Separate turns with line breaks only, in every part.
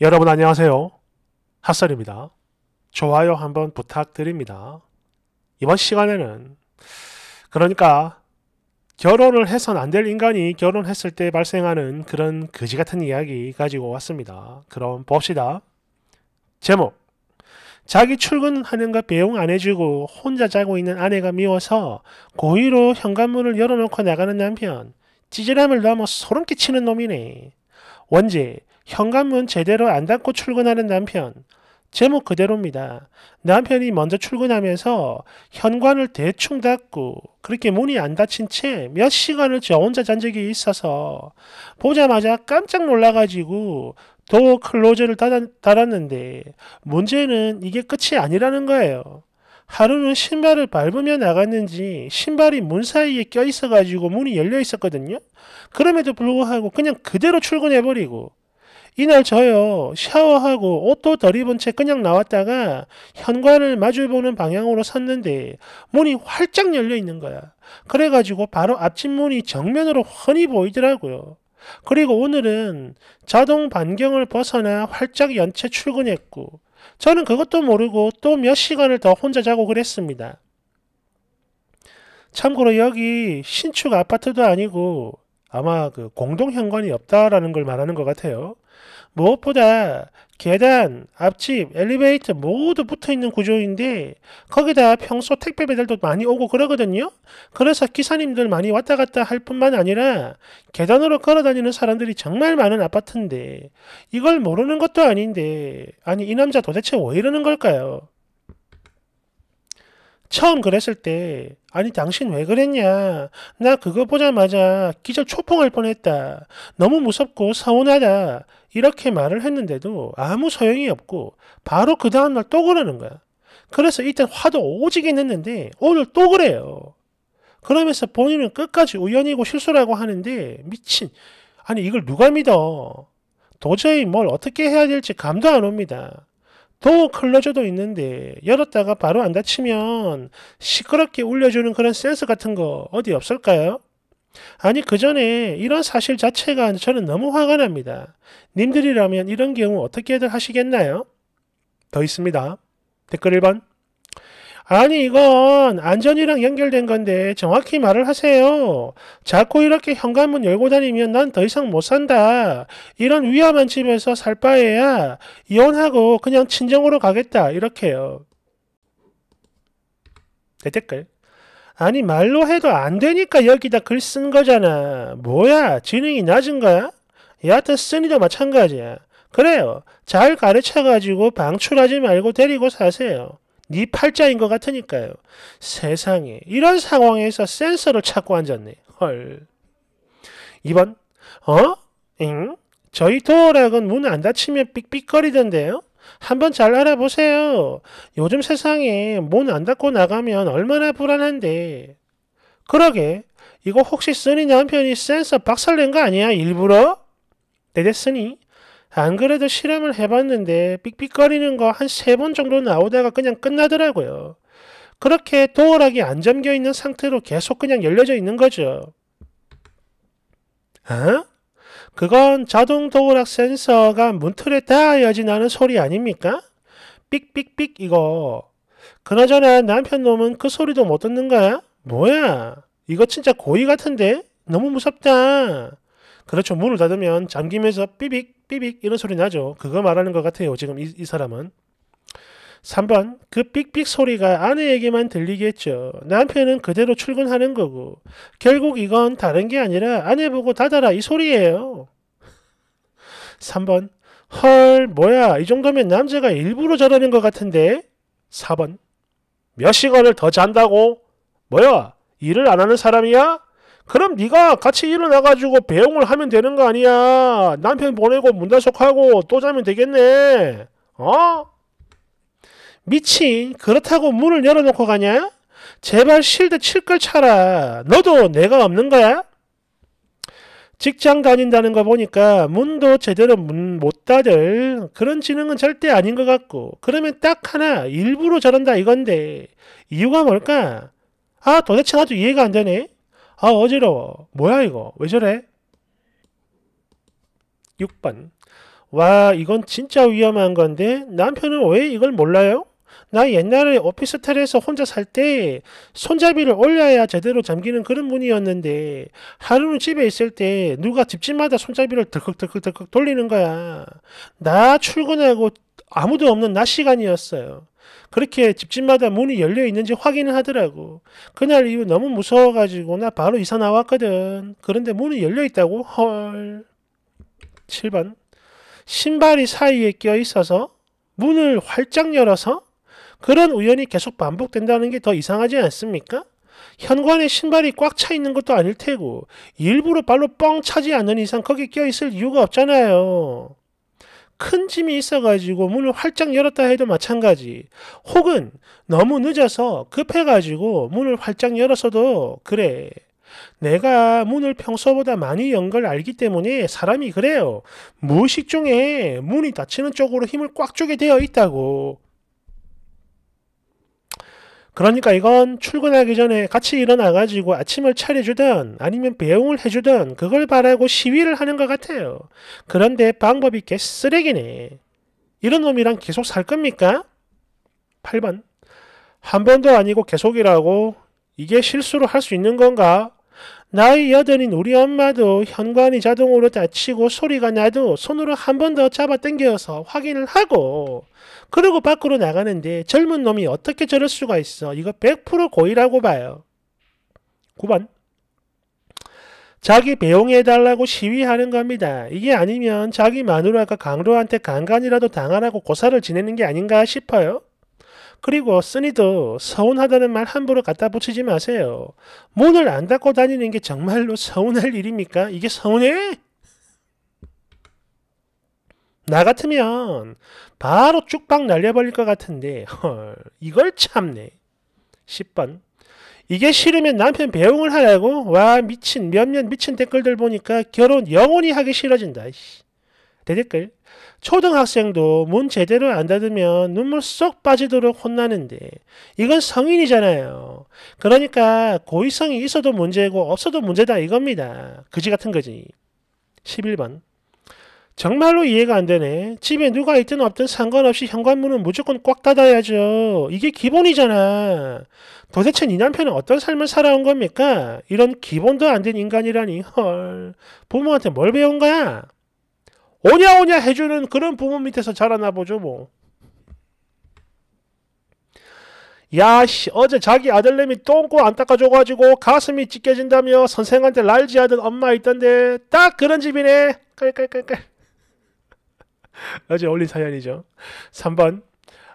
여러분 안녕하세요. 핫설입니다. 좋아요 한번 부탁드립니다. 이번 시간에는 그러니까 결혼을 해선 안 될 인간이 결혼했을 때 발생하는 그런 거지 같은 이야기 가지고 왔습니다. 그럼 봅시다. 제목 자기 출근하는 거 배웅 안 해주고 혼자 자고 있는 아내가 미워서 고의로 현관문을 열어놓고 나가는 남편 찌질함을 넘어 소름 끼치는 놈이네. 원제 현관문 제대로 안 닫고 출근하는 남편. 제목 그대로입니다. 남편이 먼저 출근하면서 현관을 대충 닫고 그렇게 문이 안 닫힌 채 몇 시간을 저 혼자 잔 적이 있어서 보자마자 깜짝 놀라가지고 도어 클로저를 달았는데 문제는 이게 끝이 아니라는 거예요. 하루는 신발을 밟으며 나갔는지 신발이 문 사이에 껴있어가지고 문이 열려 있었거든요. 그럼에도 불구하고 그냥 그대로 출근해버리고 이날 저요 샤워하고 옷도 덜 입은 채 그냥 나왔다가 현관을 마주보는 방향으로 섰는데 문이 활짝 열려 있는 거야. 그래가지고 바로 앞집 문이 정면으로 훤히 보이더라고요. 그리고 오늘은 자동 반경을 벗어나 활짝 연체 출근했고 저는 그것도 모르고 또 몇 시간을 더 혼자 자고 그랬습니다. 참고로 여기 신축 아파트도 아니고 아마 그 공동 현관이 없다라는 걸 말하는 것 같아요. 무엇보다 계단, 앞집, 엘리베이터 모두 붙어있는 구조인데 거기다 평소 택배 배달도 많이 오고 그러거든요. 그래서 기사님들 많이 왔다 갔다 할 뿐만 아니라 계단으로 걸어다니는 사람들이 정말 많은 아파트인데 이걸 모르는 것도 아닌데 아니 이 남자 도대체 왜 이러는 걸까요? 처음 그랬을 때 아니 당신 왜 그랬냐 나 그거 보자마자 기절 초풍할 뻔했다 너무 무섭고 서운하다 이렇게 말을 했는데도 아무 소용이 없고 바로 그 다음날 또 그러는 거야 그래서 일단 화도 오지게 냈는데 오늘 또 그래요 그러면서 본인은 끝까지 우연이고 실수라고 하는데 미친 아니 이걸 누가 믿어 도저히 뭘 어떻게 해야 될지 감도 안 옵니다 도어 클러저도 있는데 열었다가 바로 안 닫히면 시끄럽게 울려주는 그런 센서 같은 거 어디 없을까요? 아니 그 전에 이런 사실 자체가 저는 너무 화가 납니다. 님들이라면 이런 경우 어떻게들 하시겠나요? 더 있습니다. 댓글 1번 아니 이건 안전이랑 연결된 건데 정확히 말을 하세요. 자꾸 이렇게 현관문 열고 다니면 난 더 이상 못 산다. 이런 위험한 집에서 살 바에야 이혼하고 그냥 친정으로 가겠다 이렇게요. 내 댓글 아니 말로 해도 안 되니까 여기다 글 쓴 거잖아. 뭐야 지능이 낮은 거야? 여하튼 쓰니도 마찬가지야. 그래요. 잘 가르쳐가지고 방출하지 말고 데리고 사세요. 네 팔자인 것 같으니까요. 세상에 이런 상황에서 센서를 찾고 앉았네. 헐. 2번 어? 응? 저희 도어락은 문 안 닫히면 삑삑거리던데요. 한번 잘 알아보세요. 요즘 세상에 문 안 닫고 나가면 얼마나 불안한데. 그러게 이거 혹시 쓰니 남편이 센서 박살낸 거 아니야 일부러? 내대 쓰니 안 그래도 실험을 해봤는데 삑삑거리는 거 한 세 번 정도 나오다가 그냥 끝나더라고요. 그렇게 도어락이 안 잠겨 있는 상태로 계속 그냥 열려져 있는 거죠. 아? 그건 자동 도어락 센서가 문틀에 닿아야지 나는 소리 아닙니까? 삑삑삑 이거. 그나저나 남편 놈은 그 소리도 못 듣는 거야? 뭐야? 이거 진짜 고의 같은데? 너무 무섭다. 그렇죠. 문을 닫으면 잠김에서 삐빅 삐빅 이런 소리 나죠. 그거 말하는 것 같아요. 지금 이, 이 사람은. 3번 그 삑삑 소리가 아내에게만 들리겠죠. 남편은 그대로 출근하는 거고 결국 이건 다른 게 아니라 아내 보고 닫아라 이 소리예요. 3번 헐 뭐야 이 정도면 남자가 일부러 저러는 것 같은데 4번 몇 시간을 더 잔다고? 뭐야 일을 안 하는 사람이야? 그럼 네가 같이 일어나가지고 배웅을 하면 되는 거 아니야. 남편 보내고 문단속하고 또 자면 되겠네. 어? 미친 그렇다고 문을 열어놓고 가냐? 제발 실드 칠 걸 차라. 너도 내가 없는 거야? 직장 다닌다는 거 보니까 문도 제대로 문못 닫을 그런 지능은 절대 아닌 것 같고 그러면 딱 하나 일부러 저런다 이건데 이유가 뭘까? 아 도대체 나도 이해가 안 되네. 아, 어지러워. 뭐야, 이거. 왜 저래? 6번. 와, 이건 진짜 위험한 건데 남편은 왜 이걸 몰라요? 나 옛날에 오피스텔에서 혼자 살 때 손잡이를 올려야 제대로 잠기는 그런 분이었는데 하루는 집에 있을 때 누가 집집마다 손잡이를 덜컥덜컥덜컥 돌리는 거야. 나 출근하고 아무도 없는 낮 시간이었어요. 그렇게 집집마다 문이 열려 있는지 확인을 하더라고. 그날 이후 너무 무서워가지고 나 바로 이사 나왔거든. 그런데 문이 열려 있다고? 헐. 7번. 신발이 사이에 껴 있어서 문을 활짝 열어서 그런 우연이 계속 반복된다는 게 더 이상하지 않습니까? 현관에 신발이 꽉 차 있는 것도 아닐 테고 일부러 발로 뻥 차지 않는 이상 거기 껴 있을 이유가 없잖아요. 큰 짐이 있어가지고 문을 활짝 열었다 해도 마찬가지. 혹은 너무 늦어서 급해가지고 문을 활짝 열었어도 그래. 내가 문을 평소보다 많이 연 걸 알기 때문에 사람이 그래요. 무의식 중에 문이 닫히는 쪽으로 힘을 꽉 주게 되어 있다고. 그러니까 이건 출근하기 전에 같이 일어나가지고 아침을 차려주든 아니면 배웅을 해주든 그걸 바라고 시위를 하는 것 같아요. 그런데 방법이 개 쓰레기네. 이런 놈이랑 계속 살 겁니까? 8번. 한 번도 아니고 계속이라고 이게 실수로 할 수 있는 건가? 나의 여든인 우리 엄마도 현관이 자동으로 닫히고 소리가 나도 손으로 한 번 더 잡아당겨서 확인을 하고 그러고 밖으로 나가는데 젊은 놈이 어떻게 저럴 수가 있어. 이거 100% 고의라고 봐요. 9번 자기 배웅해달라고 시위하는 겁니다. 이게 아니면 자기 마누라가 강로한테 강간이라도 당하라고 고사를 지내는 게 아닌가 싶어요. 그리고 쓰니도 서운하다는 말 함부로 갖다 붙이지 마세요. 문을 안 닫고 다니는 게 정말로 서운할 일입니까? 이게 서운해? 나 같으면 바로 쭉박 날려버릴 것 같은데 헐 이걸 참네. 10번 이게 싫으면 남편 배웅을 하라고? 와 미친 몇몇 미친 댓글들 보니까 결혼 영원히 하기 싫어진다. 대댓글 초등학생도 문 제대로 안 닫으면 눈물 쏙 빠지도록 혼나는데 이건 성인이잖아요. 그러니까 고의성이 있어도 문제고 없어도 문제다 이겁니다. 그지 같은 거지. 11번 정말로 이해가 안 되네. 집에 누가 있든 없든 상관없이 현관문은 무조건 꽉 닫아야죠. 이게 기본이잖아. 도대체 네 남편은 어떤 삶을 살아온 겁니까? 이런 기본도 안 된 인간이라니. 헐. 부모한테 뭘 배운 거야? 오냐오냐 해주는 그런 부모 밑에서 자라나 보죠 뭐. 야씨 어제 자기 아들내미 똥꼬 안 닦아줘가지고 가슴이 찢겨진다며 선생한테 날지하던 엄마 있던데 딱 그런 집이네 깔깔깔깔 어제 올린 사연이죠 3번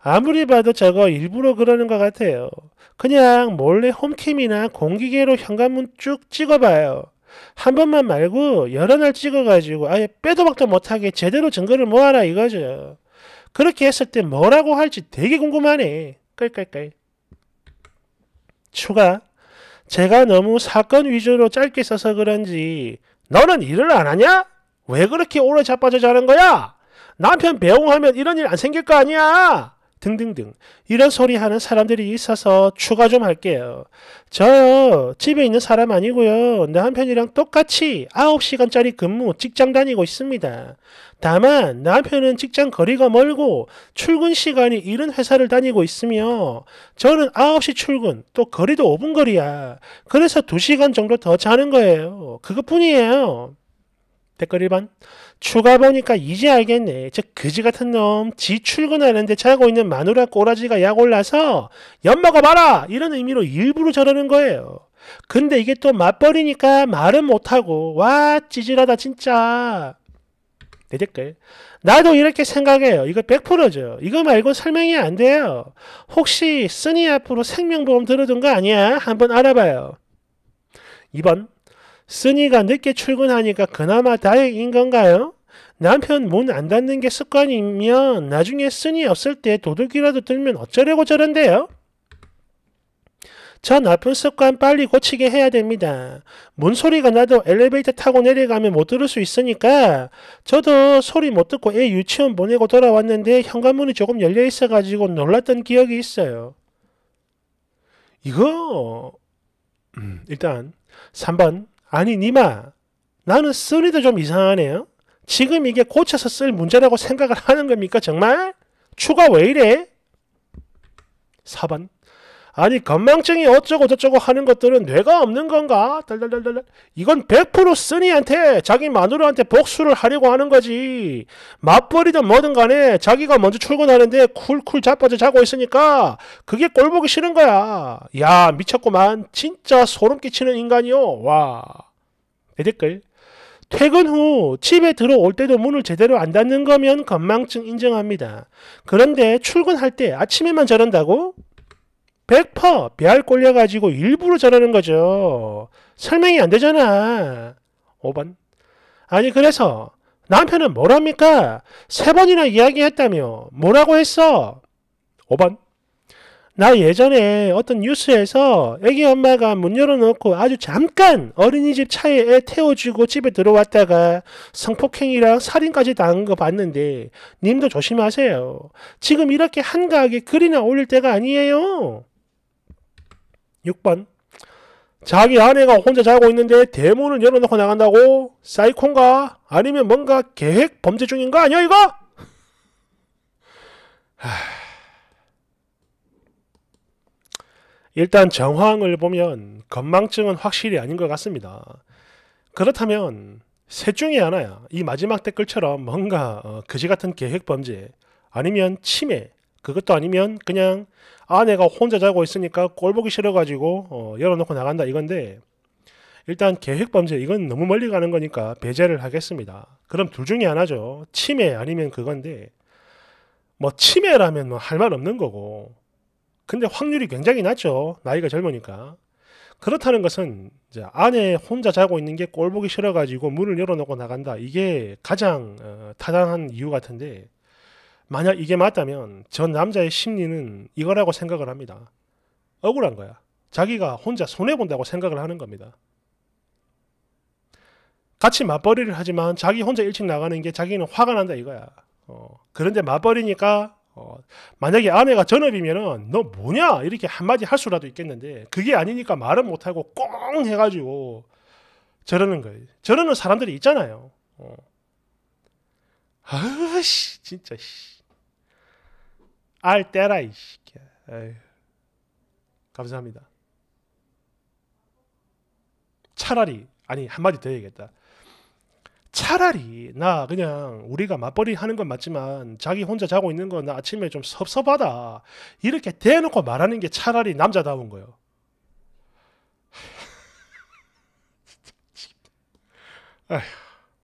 아무리 봐도 저거 일부러 그러는 것 같아요 그냥 몰래 홈캠이나 공기계로 현관문 쭉 찍어봐요 한 번만 말고 여러 날 찍어가지고 아예 빼도 박도 못하게 제대로 증거를 모아라 이거죠. 그렇게 했을 때 뭐라고 할지 되게 궁금하네. 끌끌끌. 추가. 제가 너무 사건 위주로 짧게 써서 그런지 너는 일을 안 하냐? 왜 그렇게 오래 자빠져 자는 거야? 남편 배웅하면 이런 일 안 생길 거 아니야? 등등등 이런 소리 하는 사람들이 있어서 추가 좀 할게요. 저요 집에 있는 사람 아니고요. 내 남편이랑 똑같이 9시간짜리 근무 직장 다니고 있습니다. 다만 남편은 직장 거리가 멀고 출근 시간이 이른 회사를 다니고 있으며 저는 9시 출근 또 거리도 5분 거리야. 그래서 2시간 정도 더 자는 거예요. 그것뿐이에요. 댓글 1번 추가 보니까 이제 알겠네 즉 그지 같은 놈지 출근하는데 자고 있는 마누라 꼬라지가 약 올라서 엿 먹어봐라 이런 의미로 일부러 저러는 거예요 근데 이게 또 맞벌이니까 말은 못하고 와 찌질하다 진짜 내 댓글 나도 이렇게 생각해요 이거 100%죠 이거 말고 설명이 안 돼요 혹시 쓰니 앞으로 생명보험 들어둔 거 아니야 한번 알아봐요 2번 쓰니가 늦게 출근하니까 그나마 다행인 건가요? 남편 문 안 닫는 게 습관이면 나중에 쓰니 없을 때 도둑이라도 들면 어쩌려고 저런데요? 저 나쁜 습관 빨리 고치게 해야 됩니다. 문 소리가 나도 엘리베이터 타고 내려가면 못 들을 수 있으니까 저도 소리 못 듣고 애 유치원 보내고 돌아왔는데 현관문이 조금 열려 있어가지고 놀랐던 기억이 있어요. 이거 음, 일단 3번 아니 니마 나는 쓰리도 좀 이상하네요. 지금 이게 고쳐서 쓸 문제라고 생각을 하는 겁니까 정말? 추가 왜 이래? 4번 아니 건망증이 어쩌고 저쩌고 하는 것들은 뇌가 없는 건가? 달달달달 이건 100% 쓰니한테 자기 마누라한테 복수를 하려고 하는 거지. 맞벌이든 뭐든 간에 자기가 먼저 출근하는데 쿨쿨 자빠져 자고 있으니까 그게 꼴보기 싫은 거야. 야 미쳤구만. 진짜 소름 끼치는 인간이요. 와. 내 댓글. 퇴근 후 집에 들어올 때도 문을 제대로 안 닫는 거면 건망증 인정합니다. 그런데 출근할 때 아침에만 저런다고? 100% 배알 꼴려가지고 일부러 저러는 거죠. 설명이 안 되잖아. 5번. 아니 그래서 남편은 뭐랍니까? 세 번이나 이야기했다며. 뭐라고 했어? 5번. 나 예전에 어떤 뉴스에서 애기 엄마가 문 열어놓고 아주 잠깐 어린이집 차에 애 태워주고 집에 들어왔다가 성폭행이랑 살인까지 당한 거 봤는데 님도 조심하세요. 지금 이렇게 한가하게 글이나 올릴 때가 아니에요. 6번 자기 아내가 혼자 자고 있는데 대문을 열어놓고 나간다고? 사이콘가? 아니면 뭔가 계획 범죄 중인 거 아니야 이거? 일단 정황을 보면 건망증은 확실히 아닌 것 같습니다. 그렇다면 셋 중에 하나야. 이 마지막 댓글처럼 뭔가 어, 그지 같은 계획 범죄 아니면 치매 그것도 아니면 그냥 아내가 혼자 자고 있으니까 꼴 보기 싫어가지고 어, 열어놓고 나간다 이건데 일단 계획 범죄 이건 너무 멀리 가는 거니까 배제를 하겠습니다. 그럼 둘 중에 하나죠. 치매 아니면 그건데 뭐 치매라면 뭐할말 없는 거고 근데 확률이 굉장히 낮죠. 나이가 젊으니까. 그렇다는 것은 이제 아내 혼자 자고 있는 게 꼴보기 싫어가지고 문을 열어놓고 나간다. 이게 가장 어, 타당한 이유 같은데 만약 이게 맞다면 전 남자의 심리는 이거라고 생각을 합니다. 억울한 거야. 자기가 혼자 손해본다고 생각을 하는 겁니다. 같이 맞벌이를 하지만 자기 혼자 일찍 나가는 게 자기는 화가 난다 이거야. 어, 그런데 맞벌이니까 어, 만약에 아내가 전업이면은 너 뭐냐 이렇게 한마디 할 수라도 있겠는데 그게 아니니까 말은 못하고 꽁 해가지고 저러는 거예요. 저러는 사람들이 있잖아요. 어. 아씨 진짜 씨. 알 때라 이새끼 감사합니다. 차라리 아니 한마디 더 얘기했다. 차라리 나 그냥 우리가 맞벌이 하는 건 맞지만 자기 혼자 자고 있는 건나 아침에 좀 섭섭하다 이렇게 대놓고 말하는 게 차라리 남자다운 거예요. 아휴.